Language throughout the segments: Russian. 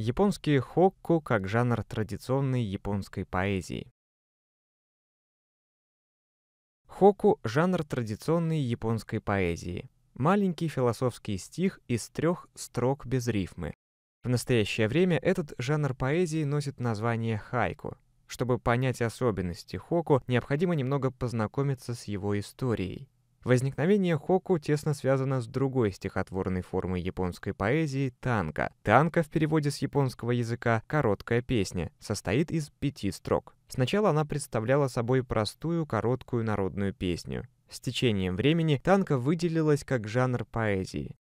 Японские хокку как жанр традиционной японской поэзии. Хокку – жанр традиционной японской поэзии. Маленький философский стих из трех строк без рифмы. В настоящее время этот жанр поэзии носит название хайку. Чтобы понять особенности хокку, необходимо немного познакомиться с его историей. Возникновение хоку тесно связано с другой стихотворной формой японской поэзии — танка. Танка в переводе с японского языка «короткая песня» состоит из пяти строк. Сначала она представляла собой простую короткую народную песню. С течением времени танка выделилась как жанр поэзии.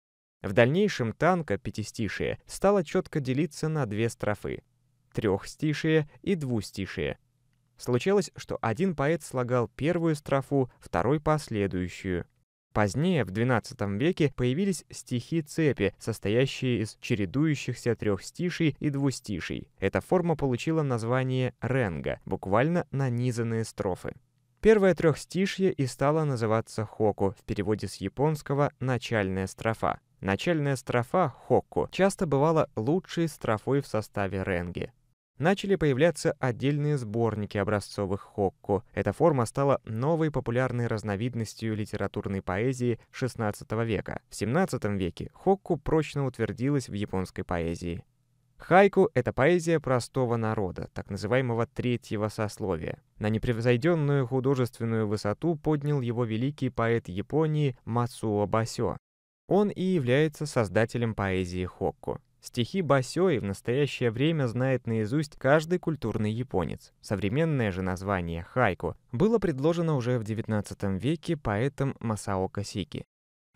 В дальнейшем танка, пятистишие, стала четко делиться на две строфы — трехстишие и двустишие — Случалось, что один поэт слагал первую строфу, второй — последующую. Позднее, в XII веке, появились стихи-цепи, состоящие из чередующихся трехстиший и двустиший. Эта форма получила название ренга, буквально нанизанные строфы. Первое трехстишье и стало называться хоку, в переводе с японского «начальная строфа». Начальная строфа начальная строфа хоку часто бывала лучшей строфой в составе ренги начали появляться отдельные сборники образцовых хокку. Эта форма стала новой популярной разновидностью литературной поэзии XVI века. В XVII веке хокку прочно утвердилась в японской поэзии. Хайку — это поэзия простого народа, так называемого третьего сословия. На непревзойденную художественную высоту поднял его великий поэт Японии Мацуо Басё. Он и является создателем поэзии хокку. Стихи Басёи в настоящее время знает наизусть каждый культурный японец. Современное же название «хайку» было предложено уже в XIX веке поэтом Масао Касики.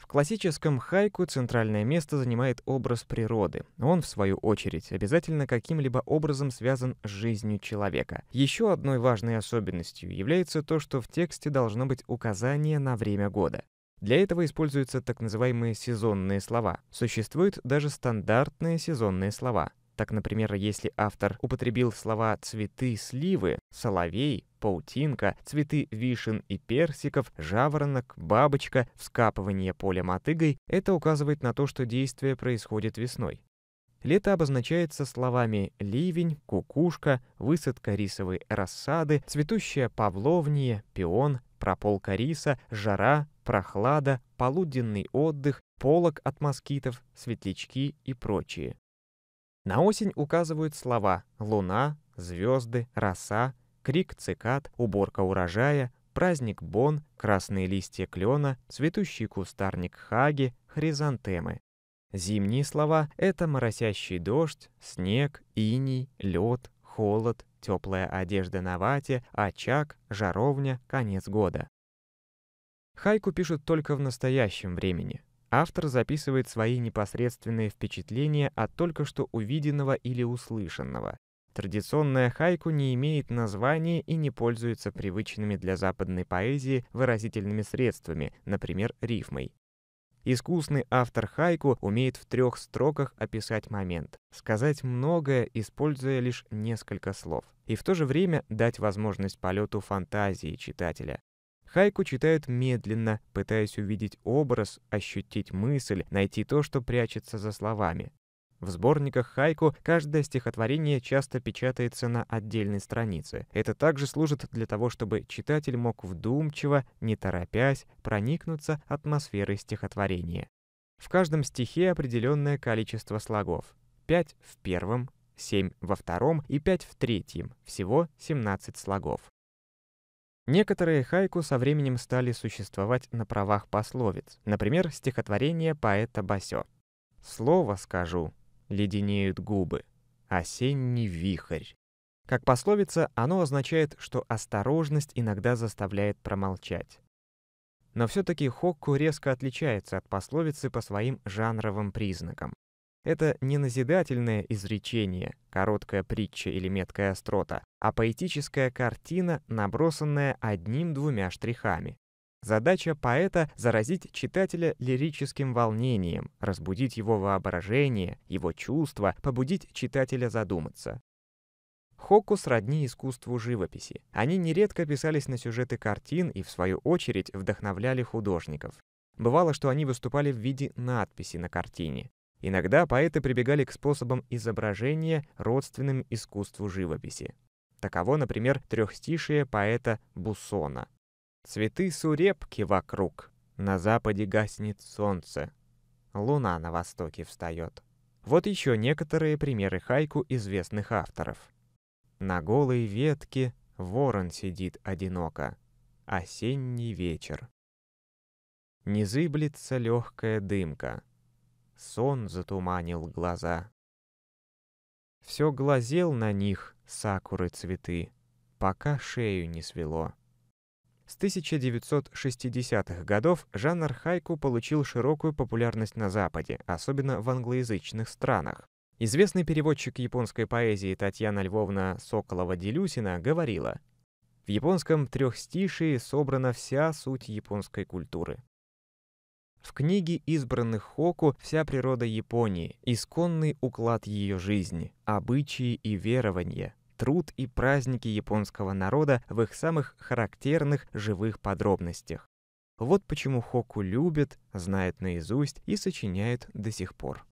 В классическом хайку центральное место занимает образ природы. Он, в свою очередь, обязательно каким-либо образом связан с жизнью человека. Еще одной важной особенностью является то, что в тексте должно быть указание на время года. Для этого используются так называемые сезонные слова. Существуют даже стандартные сезонные слова. Так, например, если автор употребил слова «цветы сливы», «соловей», «паутинка», «цветы вишен и персиков», «жаворонок», «бабочка», «вскапывание поля мотыгой», это указывает на то, что действие происходит весной. Лето обозначается словами «ливень», «кукушка», «высадка рисовой рассады», «цветущая павловния», «пион», «прополка риса», «жара», прохлада, полуденный отдых, полог от москитов, светлячки и прочее. На осень указывают слова «луна», «звезды», «роса», «крик цикад», «уборка урожая», «праздник бон», «красные листья клена», «цветущий кустарник хаги», «хризантемы». Зимние слова — это моросящий дождь, снег, иней, лед, холод, теплая одежда на вате, очаг, жаровня, конец года. Хайку пишут только в настоящем времени. Автор записывает свои непосредственные впечатления от только что увиденного или услышанного. Традиционная хайку не имеет названия и не пользуется привычными для западной поэзии выразительными средствами, например, рифмой. Искусный автор хайку умеет в трех строках описать момент, сказать многое, используя лишь несколько слов, и в то же время дать возможность полету фантазии читателя. Хайку читают медленно, пытаясь увидеть образ, ощутить мысль, найти то, что прячется за словами. В сборниках хайку каждое стихотворение часто печатается на отдельной странице. Это также служит для того, чтобы читатель мог вдумчиво, не торопясь, проникнуться атмосферой стихотворения. В каждом стихе определенное количество слогов. 5 в первом, 7 во втором и 5 в третьем, всего 17 слогов. Некоторые хайку со временем стали существовать на правах пословиц, например, стихотворение поэта Басё. «Слово скажу, леденеют губы, осенний вихрь». Как пословица, оно означает, что осторожность иногда заставляет промолчать. Но все-таки хокку резко отличается от пословицы по своим жанровым признакам. Это не назидательное изречение, короткая притча или меткая острота, а поэтическая картина, набросанная одним-двумя штрихами. Задача поэта — заразить читателя лирическим волнением, разбудить его воображение, его чувства, побудить читателя задуматься. Хокку сродни искусству живописи. Они нередко писались на сюжеты картин и, в свою очередь, вдохновляли художников. Бывало, что они выступали в виде надписи на картине. Иногда поэты прибегали к способам изображения, родственным искусству живописи. Таково, например, трехстишие поэта Бусона. «Цветы сурепки вокруг, на западе гаснет солнце, луна на востоке встает». Вот еще некоторые примеры хайку известных авторов. «На голой ветке ворон сидит одиноко, осенний вечер». Не зыблется легкая дымка, сон затуманил глаза. Все глазел на них сакуры цветы, пока шею не свело. С 1960-х годов жанр хайку получил широкую популярность на Западе, особенно в англоязычных странах. Известный переводчик японской поэзии Татьяна Львовна Соколова-Делюсина говорила, «В японском трехстишии собрана вся суть японской культуры. В книге избранных Хоку вся природа Японии, исконный уклад ее жизни, обычаи и верования, труд и праздники японского народа в их самых характерных живых подробностях. Вот почему Хоку любит, знает наизусть и сочиняет до сих пор.